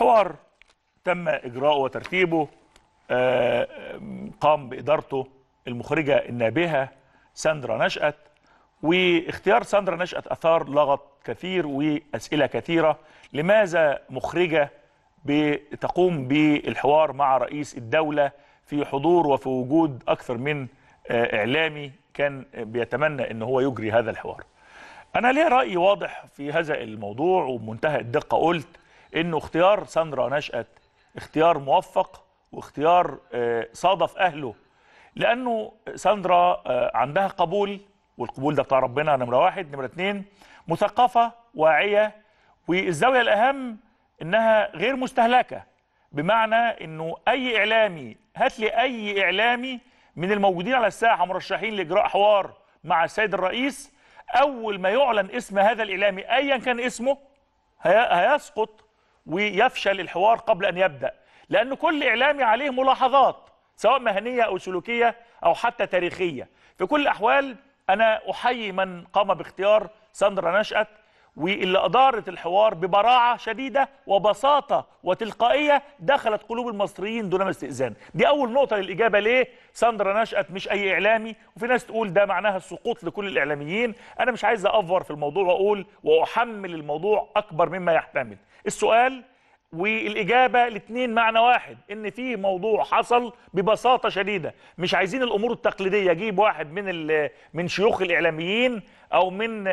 حوار تم إجراءه وترتيبه آه، قام بإدارته المخرجة النابهة ساندرا نشأت واختيار ساندرا نشأت أثار لغط كثير وأسئلة كثيرة لماذا مخرجة بتقوم بالحوار مع رئيس الدولة في حضور وفي وجود أكثر من آه، إعلامي كان بيتمنى أن هو يجري هذا الحوار أنا ليه رأي واضح في هذا الموضوع وبمنتهى الدقة قلت انه اختيار ساندرا نشأت اختيار موفق واختيار آه، صادف اهله لانه ساندرا آه، عندها قبول والقبول ده بتاع ربنا نمره واحد نمره اتنين مثقفه واعيه والزاويه الاهم انها غير مستهلكه بمعنى انه اي اعلامي هات لي اي اعلامي من الموجودين على الساحه مرشحين لاجراء حوار مع السيد الرئيس اول ما يعلن اسم هذا الاعلامي ايا كان اسمه هيسقط ويفشل الحوار قبل أن يبدأ لأن كل إعلامي عليه ملاحظات سواء مهنية أو سلوكية أو حتى تاريخية في كل الأحوال أنا أحيي من قام باختيار ساندرا نشأت واللي أدارت الحوار ببراعة شديدة وبساطة وتلقائية دخلت قلوب المصريين دون استئذان دي أول نقطة للإجابة ليه ساندرا نشأت مش أي إعلامي وفي ناس تقول ده معناها السقوط لكل الإعلاميين أنا مش عايز أفور في الموضوع وأقول وأحمل الموضوع أكبر مما يحتمل السؤال والاجابه الاثنين معنى واحد ان في موضوع حصل ببساطه شديده مش عايزين الامور التقليديه اجيب واحد من من شيوخ الاعلاميين او من آه،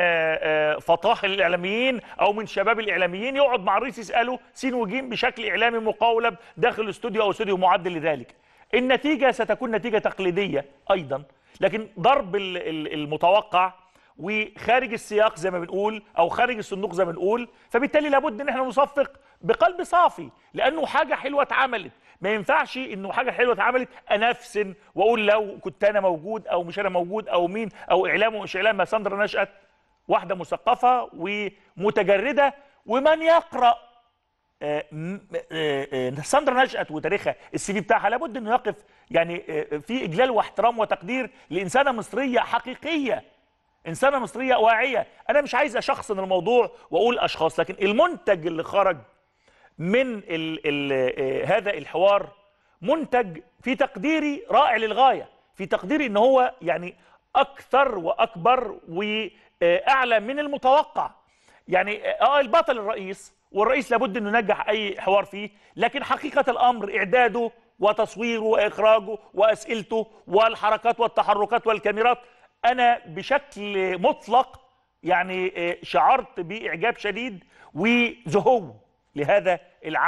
آه، فطاح الاعلاميين او من شباب الاعلاميين يقعد مع الرئيس يساله سين وجيم بشكل اعلامي مقولب داخل استوديو او استوديو معدل لذلك النتيجه ستكون نتيجه تقليديه ايضا لكن ضرب المتوقع وخارج السياق زي ما بنقول او خارج الصندوق زي ما بنقول فبالتالي لابد ان احنا نصفق بقلب صافي لانه حاجه حلوه اتعملت ما ينفعش انه حاجه حلوه اتعملت انفسن واقول لو كنت انا موجود او مش انا موجود او مين او اعلام ومش اعلام ما ساندرا نشات واحده مثقفه ومتجرده ومن يقرا آه، آه، آه، ساندرا نشأت وتاريخها السي في بتاعها لابد انه يقف يعني في اجلال واحترام وتقدير لانسانه مصريه حقيقيه انسانه مصريه واعيه انا مش عايز اشخصن الموضوع واقول اشخاص لكن المنتج اللي خرج من الـ الـ آه، هذا الحوار منتج في تقديري رائع للغاية في تقديري ان هو يعني اكثر واكبر واعلى من المتوقع يعني اه, آه، البطل الرئيس والرئيس لابد انه ينجح اي حوار فيه لكن حقيقه الامر اعداده وتصويره واخراجه واسئلته والحركات والتحركات والكاميرات انا بشكل مطلق يعني آه، شعرت باعجاب شديد وزهو لهذا العمل